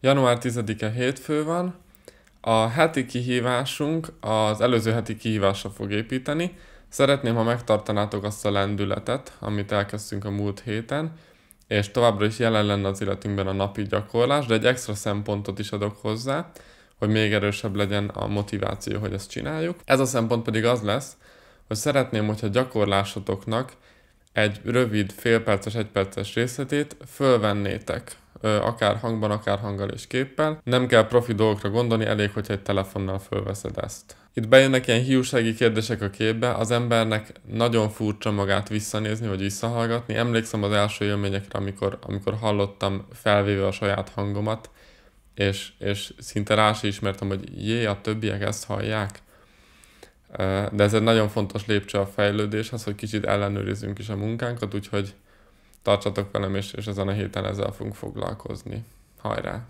Január 10-e hétfő van. A heti kihívásunk az előző heti kihívásra fog építeni. Szeretném, ha megtartanátok azt a lendületet, amit elkezdtünk a múlt héten, és továbbra is jelen lenne az életünkben a napi gyakorlás, de egy extra szempontot is adok hozzá, hogy még erősebb legyen a motiváció, hogy ezt csináljuk. Ez a szempont pedig az lesz, hogy szeretném, hogyha gyakorlásotoknak egy rövid, félperces, egyperces részletét fölvennétek akár hangban, akár hanggal és képpel. Nem kell profi dolgokra gondolni, elég, hogyha egy telefonnal fölveszed ezt. Itt bejönnek ilyen hiúsági kérdések a képbe, az embernek nagyon furcsa magát visszanézni, vagy visszahallgatni. Emlékszem az első élményekre, amikor, amikor hallottam felvéve a saját hangomat, és, és szinte rá is, ismertem, hogy jé, a többiek ezt hallják. De ez egy nagyon fontos lépcső a fejlődéshez, hogy kicsit ellenőrizzünk is a munkánkat, úgyhogy tartsatok velem, és, és ezen a héten ezzel fogunk foglalkozni. Hajrá!